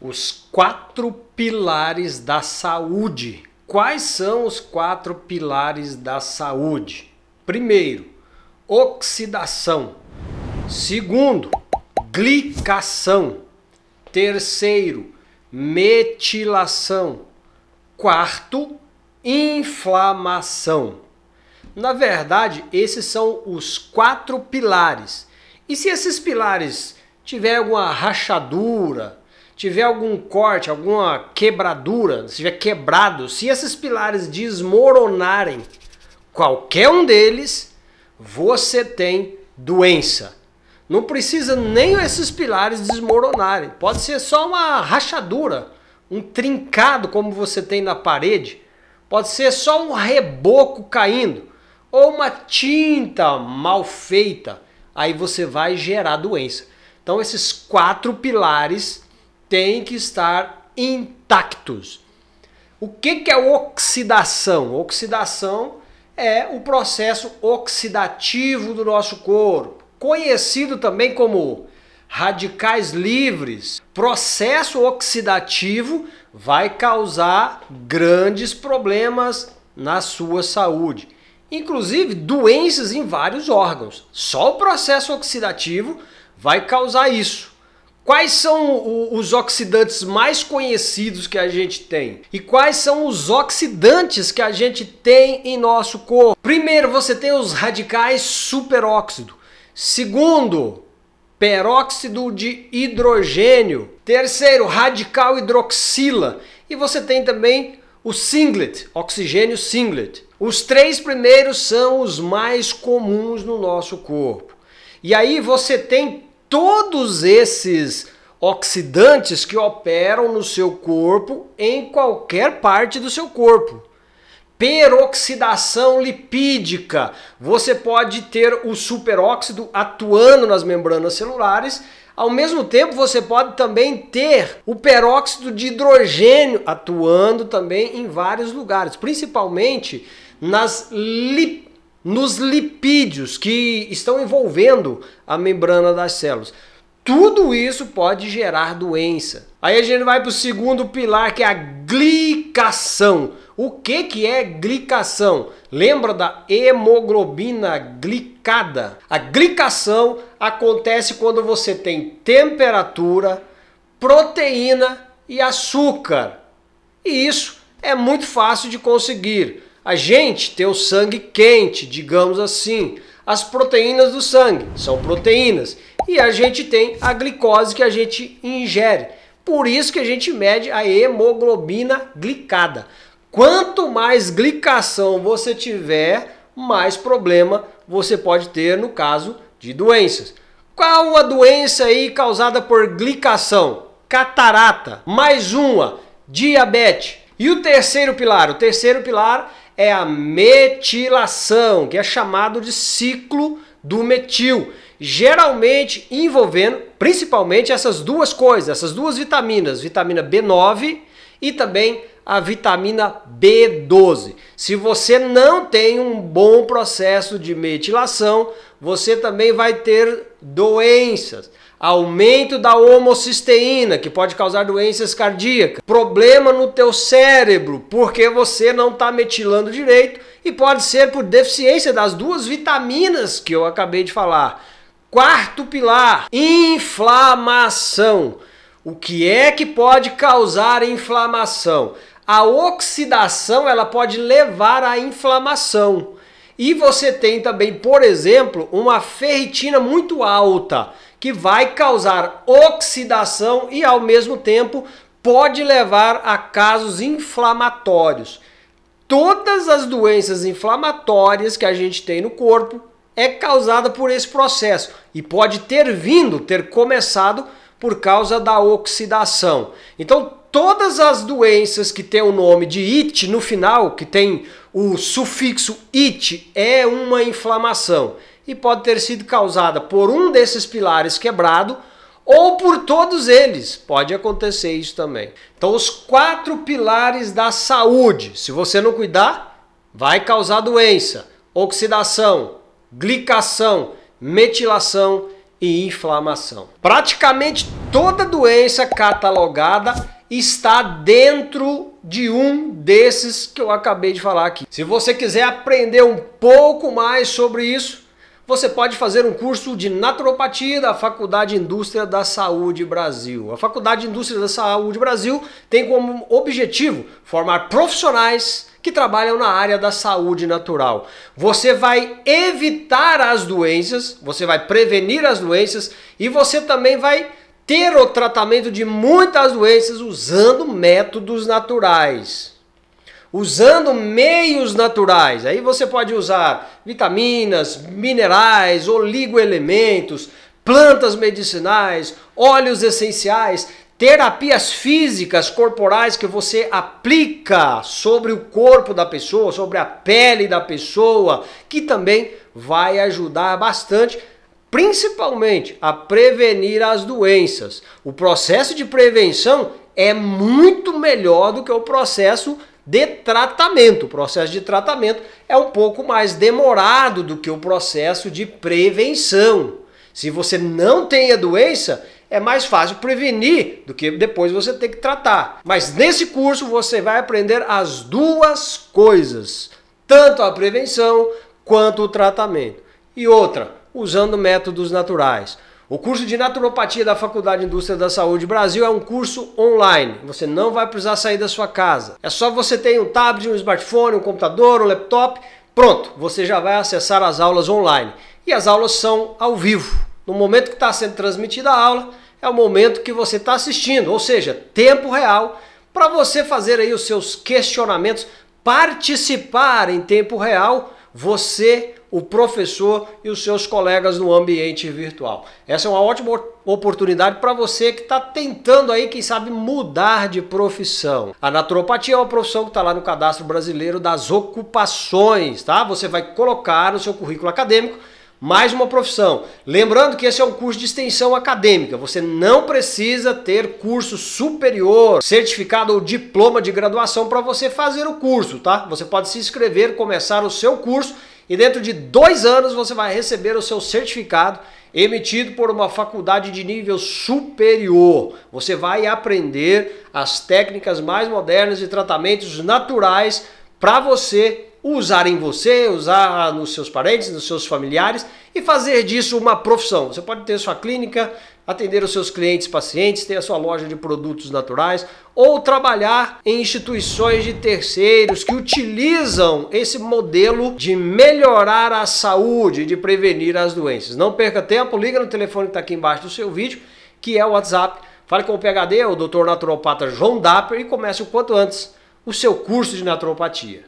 os quatro pilares da saúde. Quais são os quatro pilares da saúde? Primeiro, oxidação. Segundo, glicação. Terceiro, metilação. Quarto, inflamação. Na verdade, esses são os quatro pilares. E se esses pilares tiver alguma rachadura, tiver algum corte, alguma quebradura, se tiver quebrado, se esses pilares desmoronarem, qualquer um deles, você tem doença. Não precisa nem esses pilares desmoronarem. Pode ser só uma rachadura, um trincado como você tem na parede. Pode ser só um reboco caindo ou uma tinta mal feita. Aí você vai gerar doença. Então esses quatro pilares têm que estar intactos. O que, que é oxidação? Oxidação é o processo oxidativo do nosso corpo, conhecido também como radicais livres. Processo oxidativo vai causar grandes problemas na sua saúde, inclusive doenças em vários órgãos. Só o processo oxidativo vai causar isso. Quais são os oxidantes mais conhecidos que a gente tem? E quais são os oxidantes que a gente tem em nosso corpo? Primeiro, você tem os radicais superóxido. Segundo, peróxido de hidrogênio. Terceiro, radical hidroxila. E você tem também o singlet, oxigênio singlet. Os três primeiros são os mais comuns no nosso corpo. E aí você tem todos esses oxidantes que operam no seu corpo, em qualquer parte do seu corpo. Peroxidação lipídica. Você pode ter o superóxido atuando nas membranas celulares. Ao mesmo tempo, você pode também ter o peróxido de hidrogênio atuando também em vários lugares, principalmente nas lip nos lipídios que estão envolvendo a membrana das células. Tudo isso pode gerar doença. Aí a gente vai para o segundo pilar que é a glicação. O que, que é glicação? Lembra da hemoglobina glicada? A glicação acontece quando você tem temperatura, proteína e açúcar. E isso é muito fácil de conseguir. A gente tem o sangue quente, digamos assim. As proteínas do sangue são proteínas. E a gente tem a glicose que a gente ingere. Por isso que a gente mede a hemoglobina glicada. Quanto mais glicação você tiver, mais problema você pode ter no caso de doenças. Qual a doença aí causada por glicação? Catarata. Mais uma, diabetes. E o terceiro pilar? O terceiro pilar é a metilação, que é chamado de ciclo do metil, geralmente envolvendo principalmente essas duas coisas, essas duas vitaminas, vitamina B9 e também a vitamina B12. Se você não tem um bom processo de metilação, você também vai ter doenças aumento da homocisteína, que pode causar doenças cardíacas, problema no teu cérebro, porque você não está metilando direito, e pode ser por deficiência das duas vitaminas que eu acabei de falar. Quarto pilar, inflamação. O que é que pode causar inflamação? A oxidação, ela pode levar à inflamação. E você tem também, por exemplo, uma ferritina muito alta que vai causar oxidação e ao mesmo tempo pode levar a casos inflamatórios. Todas as doenças inflamatórias que a gente tem no corpo é causada por esse processo e pode ter vindo, ter começado por causa da oxidação. Então, todas as doenças que tem o nome de it no final, que tem o sufixo it, é uma inflamação e pode ter sido causada por um desses pilares quebrado ou por todos eles. Pode acontecer isso também. Então, os quatro pilares da saúde, se você não cuidar, vai causar doença, oxidação, glicação, metilação e inflamação. Praticamente toda doença catalogada está dentro de um desses que eu acabei de falar aqui. Se você quiser aprender um pouco mais sobre isso, você pode fazer um curso de naturopatia da Faculdade Indústria da Saúde Brasil. A Faculdade Indústria da Saúde Brasil tem como objetivo formar profissionais que trabalham na área da saúde natural. Você vai evitar as doenças, você vai prevenir as doenças e você também vai ter o tratamento de muitas doenças usando métodos naturais usando meios naturais. Aí você pode usar vitaminas, minerais, oligoelementos, plantas medicinais, óleos essenciais, terapias físicas corporais que você aplica sobre o corpo da pessoa, sobre a pele da pessoa, que também vai ajudar bastante principalmente a prevenir as doenças. O processo de prevenção é muito melhor do que o processo de tratamento. O processo de tratamento é um pouco mais demorado do que o processo de prevenção. Se você não tem a doença, é mais fácil prevenir do que depois você ter que tratar. Mas nesse curso você vai aprender as duas coisas, tanto a prevenção quanto o tratamento. E outra, usando métodos naturais. O curso de naturopatia da Faculdade de Indústria da Saúde Brasil é um curso online. Você não vai precisar sair da sua casa. É só você ter um tablet, um smartphone, um computador, um laptop. Pronto, você já vai acessar as aulas online. E as aulas são ao vivo. No momento que está sendo transmitida a aula, é o momento que você está assistindo, ou seja, tempo real, para você fazer aí os seus questionamentos, participar em tempo real, você o professor e os seus colegas no ambiente virtual. Essa é uma ótima oportunidade para você que está tentando aí, quem sabe, mudar de profissão. A naturopatia é uma profissão que está lá no cadastro brasileiro das ocupações, tá? Você vai colocar no seu currículo acadêmico mais uma profissão. Lembrando que esse é um curso de extensão acadêmica, você não precisa ter curso superior, certificado ou diploma de graduação para você fazer o curso, tá? Você pode se inscrever, começar o seu curso e dentro de dois anos você vai receber o seu certificado emitido por uma faculdade de nível superior. Você vai aprender as técnicas mais modernas de tratamentos naturais para você usar em você, usar ah, nos seus parentes, nos seus familiares e fazer disso uma profissão. Você pode ter sua clínica atender os seus clientes pacientes, ter a sua loja de produtos naturais ou trabalhar em instituições de terceiros que utilizam esse modelo de melhorar a saúde, de prevenir as doenças. Não perca tempo, liga no telefone que está aqui embaixo do seu vídeo, que é o WhatsApp. Fale com o PHD, o Dr. Naturopata João Dapper e comece o quanto antes o seu curso de naturopatia.